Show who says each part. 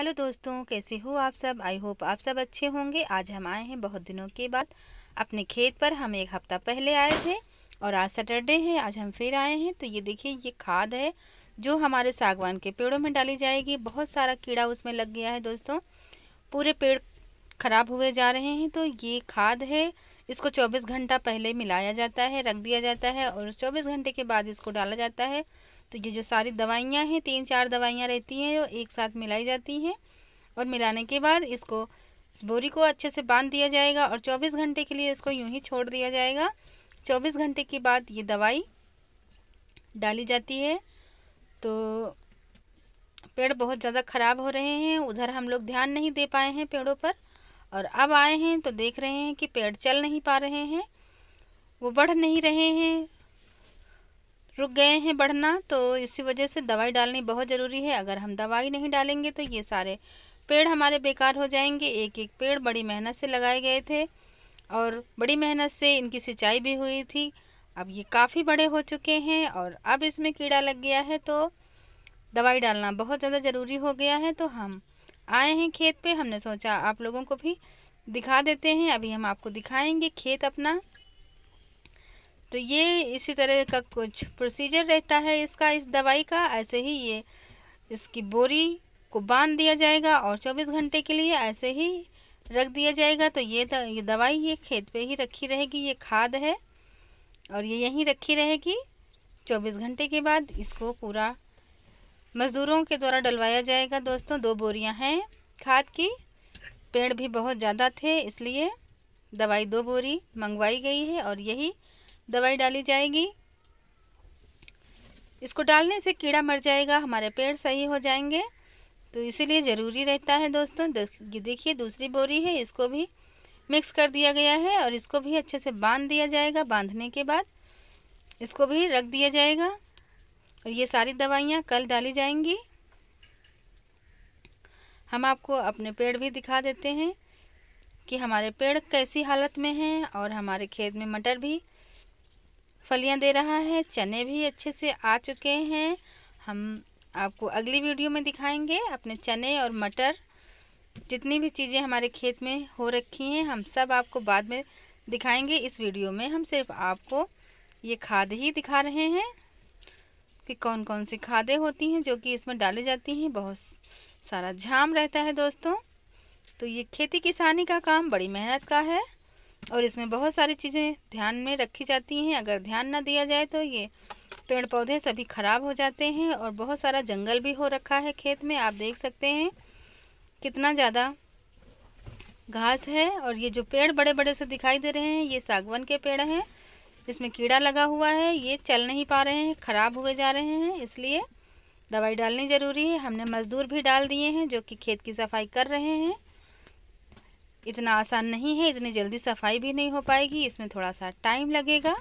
Speaker 1: hello दोस्तों कैसे हो आप सब आई होप आप सब अच्छे होंगे आज हम आए हैं बहुत दिनों के बाद अपने खेत पर हम एक हफ्ता पहले आए थे और आज सैटरडे है आज हम फिर आए हैं तो ये देखिए ये खाद है जो हमारे सागवान के पेड़ों में डाली जाएगी बहुत सारा कीड़ा उसमें लग गया है दोस्तों पूरे पेड़ ख़राब हुए जा रहे हैं तो ये खाद है इसको 24 घंटा पहले मिलाया जाता है रख दिया जाता है और 24 घंटे के बाद इसको डाला जाता है तो ये जो सारी दवाइयाँ हैं तीन चार दवाइयाँ रहती हैं जो एक साथ मिलाई जाती हैं और मिलाने के बाद इसको इस बोरी को अच्छे से बांध दिया जाएगा और 24 घंटे के लिए इसको यूं ही छोड़ दिया जाएगा 24 घंटे के बाद ये दवाई डाली जाती है तो पेड़ बहुत ज़्यादा ख़राब हो रहे हैं उधर हम लोग ध्यान नहीं दे पाए हैं पेड़ों पर और अब आए हैं तो देख रहे हैं कि पेड़ चल नहीं पा रहे हैं वो बढ़ नहीं रहे हैं रुक गए हैं बढ़ना तो इसी वजह से दवाई डालनी बहुत ज़रूरी है अगर हम दवाई नहीं डालेंगे तो ये सारे पेड़ हमारे बेकार हो जाएंगे एक एक पेड़ बड़ी मेहनत से लगाए गए थे और बड़ी मेहनत से इनकी सिंचाई भी हुई थी अब ये काफ़ी बड़े हो चुके हैं और अब इसमें कीड़ा लग गया है तो दवाई डालना बहुत ज़्यादा ज़रूरी हो गया है तो हम आए हैं खेत पे हमने सोचा आप लोगों को भी दिखा देते हैं अभी हम आपको दिखाएंगे खेत अपना तो ये इसी तरह का कुछ प्रोसीजर रहता है इसका इस दवाई का ऐसे ही ये इसकी बोरी को बांध दिया जाएगा और 24 घंटे के लिए ऐसे ही रख दिया जाएगा तो ये, ये दवाई ये खेत पे ही रखी रहेगी ये खाद है और ये यहीं रखी रहेगी 24 घंटे के बाद इसको पूरा मज़दूरों के द्वारा डलवाया जाएगा दोस्तों दो बोरियां हैं खाद की पेड़ भी बहुत ज़्यादा थे इसलिए दवाई दो बोरी मंगवाई गई है और यही दवाई डाली जाएगी इसको डालने से कीड़ा मर जाएगा हमारे पेड़ सही हो जाएंगे तो इसीलिए ज़रूरी रहता है दोस्तों देखिए दूसरी बोरी है इसको भी मिक्स कर दिया गया है और इसको भी अच्छे से बांध दिया जाएगा बांधने के बाद इसको भी रख दिया जाएगा और ये सारी दवाइयाँ कल डाली जाएंगी हम आपको अपने पेड़ भी दिखा देते हैं कि हमारे पेड़ कैसी हालत में हैं और हमारे खेत में मटर भी फलियां दे रहा है चने भी अच्छे से आ चुके हैं हम आपको अगली वीडियो में दिखाएंगे अपने चने और मटर जितनी भी चीज़ें हमारे खेत में हो रखी हैं हम सब आपको बाद में दिखाएंगे इस वीडियो में हम सिर्फ आपको ये खाद ही दिखा रहे हैं कि कौन कौन सी खादें होती हैं जो कि इसमें डाली जाती हैं बहुत सारा झाम रहता है दोस्तों तो ये खेती किसानी का काम बड़ी मेहनत का है और इसमें बहुत सारी चीज़ें ध्यान में रखी जाती हैं अगर ध्यान ना दिया जाए तो ये पेड़ पौधे सभी ख़राब हो जाते हैं और बहुत सारा जंगल भी हो रखा है खेत में आप देख सकते हैं कितना ज़्यादा घास है और ये जो पेड़ बड़े बड़े से दिखाई दे रहे हैं ये सागवन के पेड़ हैं इसमें कीड़ा लगा हुआ है ये चल नहीं पा रहे हैं ख़राब हुए जा रहे हैं इसलिए दवाई डालनी ज़रूरी है हमने मज़दूर भी डाल दिए हैं जो कि खेत की सफाई कर रहे हैं इतना आसान नहीं है इतनी जल्दी सफाई भी नहीं हो पाएगी इसमें थोड़ा सा टाइम लगेगा